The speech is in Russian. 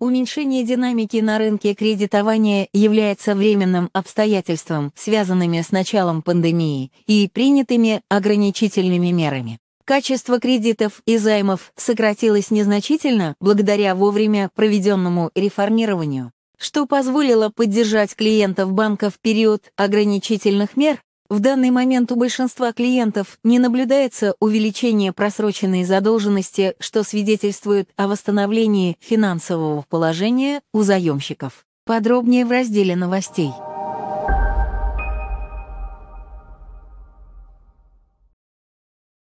Уменьшение динамики на рынке кредитования является временным обстоятельством, связанными с началом пандемии и принятыми ограничительными мерами. Качество кредитов и займов сократилось незначительно благодаря вовремя проведенному реформированию, что позволило поддержать клиентов банка в период ограничительных мер в данный момент у большинства клиентов не наблюдается увеличение просроченной задолженности, что свидетельствует о восстановлении финансового положения у заемщиков. Подробнее в разделе новостей.